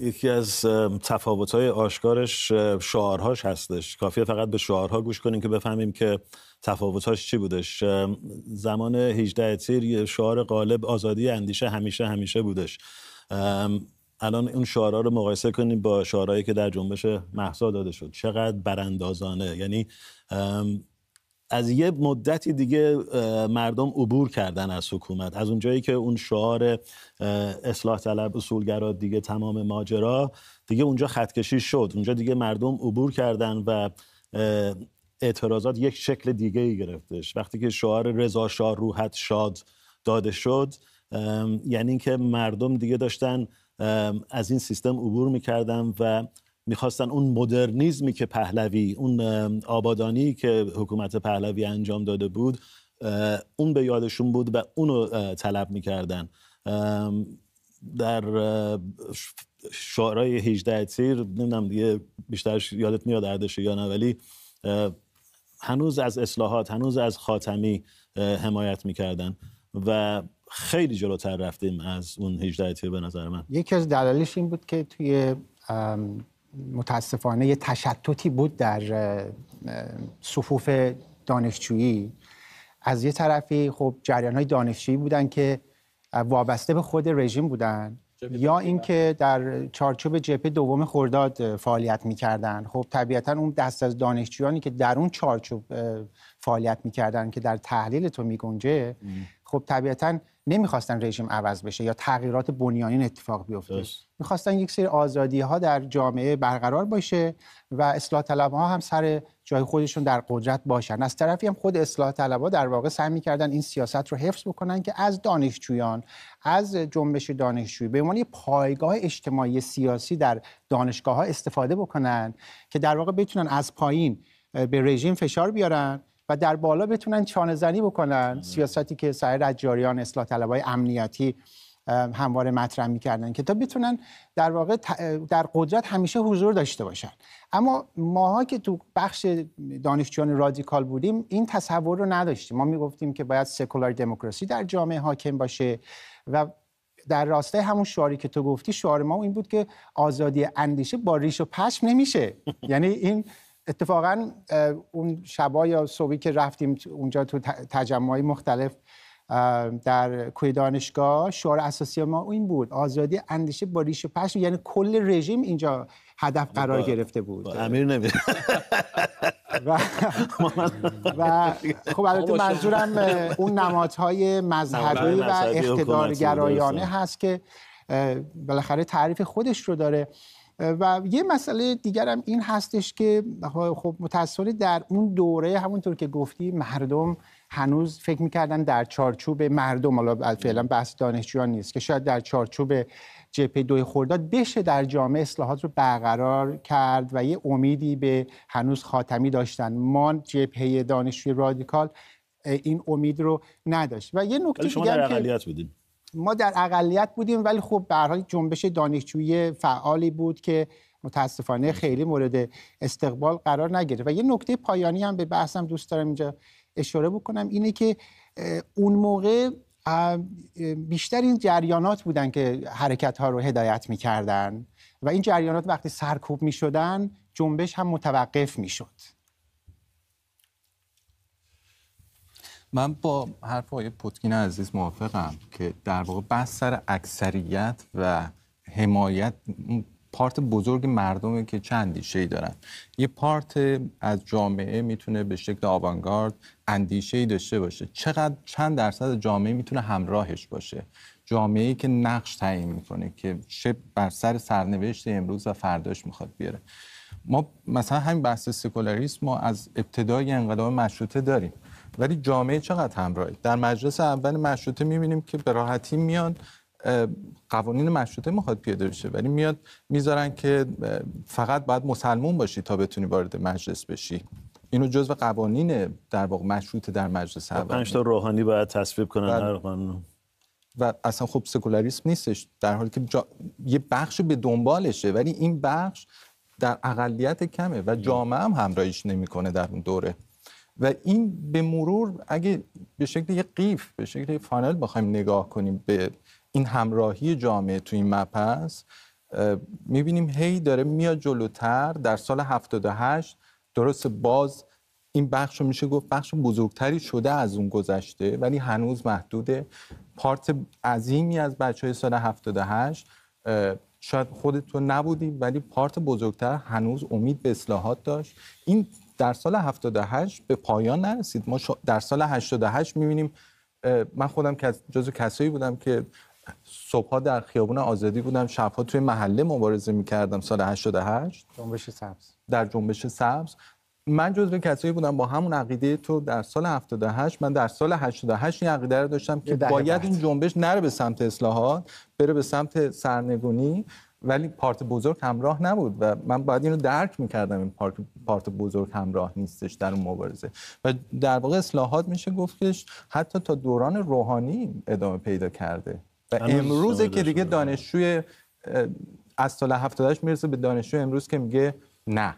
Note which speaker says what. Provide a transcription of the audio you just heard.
Speaker 1: یکی از تفاوت‌های آشکارش شعارهاش هستش کافیه فقط به شعارها گوش کنیم که بفهمیم که تفاوت‌هاش چی بودش زمان 18 تیر شعار غالب آزادی اندیشه همیشه همیشه بودش الان اون شعارها رو مقایسه کنیم با شعارهایی که در جنبش محسا داده شد چقدر براندازانه یعنی از یه مدتی دیگه مردم عبور کردن از حکومت از اونجایی که اون شعار اصلاح طلب اصولگرا دیگه تمام ماجرا دیگه اونجا خطکشی شد اونجا دیگه مردم عبور کردن و اعتراضات یک شکل دیگه ای گرفتش وقتی که شعار رضا شاه روحت شاد داده شد یعنی اینکه مردم دیگه داشتن از این سیستم عبور میکردن و میخواستن اون مدرنیزمی که پهلوی اون آبادانی که حکومت پهلوی انجام داده بود اون به یادشون بود و اونو طلب میکردن در شعرهای 18 تیر نمیدونم دیگه بیشتر یادت میاد اردشه یا نه ولی هنوز از اصلاحات هنوز از خاتمی حمایت میکردن و خیلی جلوتر رفتیم از اون 18 تیر به نظر من یکی از دلایلش
Speaker 2: این بود که توی متاسفانه یه تشتتی بود در صفوف دانشجویی از یه طرفی خب جریان های دانشجویی بودن که وابسته به خود رژیم بودن یا بله. اینکه در چارچوب جبهه دوم خرداد فعالیت میکردن خب طبیعتا اون دست از دانشجویانی که در اون چارچوب فعالیت میکردن که در تحلیل تو میگنجه خب طبیعتا نمیخواستن رژیم عوض بشه یا تغییرات بنیانین اتفاق بیفته میخواستن یک سری آزادی ها در جامعه برقرار باشه و اصلاح طلب ها هم سر جای خودشون در قدرت باشن از طرفی هم خود اصلاح طلب در واقع سعی میکردن این سیاست رو حفظ بکنن که از دانشجویان از جنبش دانشجویی به عنوان پایگاه اجتماعی سیاسی در دانشگاه ها استفاده بکنن که در واقع بتونن از پایین به رژیم فشار بیارن و در بالا بتونن چانه زنی بکنن سیاستی که سایر رجاریان، اصلاح طلبای امنیتی همواره مطرح میکردن که تا بتونن در واقع در قدرت همیشه حضور داشته باشن اما ماها که تو بخش دانشجویان رادیکال بودیم این تصور رو نداشتیم ما میگفتیم که باید سکولار دموکراسی در جامعه حاکم باشه و در راستای همون شعاری که تو گفتی شعار ما این بود که آزادی اندیشه با ریش و پشم نمیشه یعنی این اتفاقا اون شبا یا صبحی که رفتیم اونجا تو تجمعهای مختلف در کوی دانشگاه شعار اساسی ما این بود آزادی اندیشه با ریش و پشم یعنی کل رژیم اینجا هدف قرار گرفته
Speaker 1: بود امیر نمیره و, و خب البته منظورم
Speaker 2: اون نمادهای مذهبی و اقتدارگرایانه هست که بالاخره تعریف خودش رو داره و یه مسئله دیگر هم این هستش که خب متاسفانه در اون دوره همونطور که گفتی مردم هنوز فکر میکردن در چارچوب مردم حالا فعلا بحث دانشجویان نیست که شاید در چارچوب جپی دوی خورداد بشه در جامعه اصلاحات رو برقرار کرد و یه امیدی به هنوز خاتمی داشتن ما ج.پ.ی دانشجوی رادیکال این امید رو نداشت و یه نکته شما در ما در اقلیت بودیم ولی خب به هر جنبش دانشجویی فعالی بود که متاسفانه خیلی مورد استقبال قرار نگرفت و یه نکته پایانی هم به بحثم دوست دارم اینجا اشاره بکنم اینه که اون موقع بیشتر این جریانات بودن که حرکت ها رو هدایت می و این جریانات وقتی سرکوب می جنبش هم متوقف می شد
Speaker 3: من با حرف آقای پوتکین عزیز موافقم که در واقع بحث سر اکثریت و حمایت پارت بزرگ مردمه که چند ای دارن یه پارت از جامعه میتونه به شکل آوانگارد اندیشه ای داشته باشه چقدر چند درصد جامعه میتونه همراهش باشه جامعه ای که نقش تعیین میکنه که چه بر سر سرنوشت امروز و فرداش میخواد بیاره ما مثلا همین بحث سکولاریسم ما از ابتدای انقلاب مشروطه داریم ولی جامعه چقدر همراهی در مجلس اول مشروطه میبینیم که به راحتی میان قوانین مشروطه میخواد پیاده بشه ولی میاد میذارن که فقط باید مسلمون باشی تا بتونی وارد مجلس بشی اینو جزو قوانین در واقع مشروطه در مجلس اول پنج تا روحانی باید تصویب کنن بله. هر و اصلا خب سکولاریسم نیستش در حالی که یه بخش به دنبالشه ولی این بخش در اقلیت کمه و جامعه هم همراهیش نمیکنه در اون دوره و این به مرور اگه به شکل یه قیف به شکل یه فانل بخوایم نگاه کنیم به این همراهی جامعه تو این مپس میبینیم هی داره میاد جلوتر در سال 78 درست باز این بخش رو میشه گفت بخش بزرگتری شده از اون گذشته ولی هنوز محدوده پارت عظیمی از بچه های سال 78 شاید خودتون نبودی ولی پارت بزرگتر هنوز امید به اصلاحات داشت این در سال 78 به پایان نرسید ما در سال 88 می‌بینیم من خودم جزو کسایی بودم که صبحها در خیابون آزادی بودم شبها توی محله مبارزه میکردم سال 88 جنبش سبز در جنبش سبز من جزو کسایی بودم با همون عقیده تو در سال 78 من در سال 88 این عقیده رو داشتم که باید این جنبش نره به سمت اصلاحات بره به سمت سرنگونی ولی پارت بزرگ همراه نبود و من باید رو درک میکردم این پارت, پارت بزرگ همراه نیستش در اون مبارزه و در واقع اصلاحات میشه گفت که حتی تا دوران روحانی ادامه پیدا کرده و امروزه که دیگه دانشجوی از سال هفتادش میرسه به دانشجو امروز که میگه نه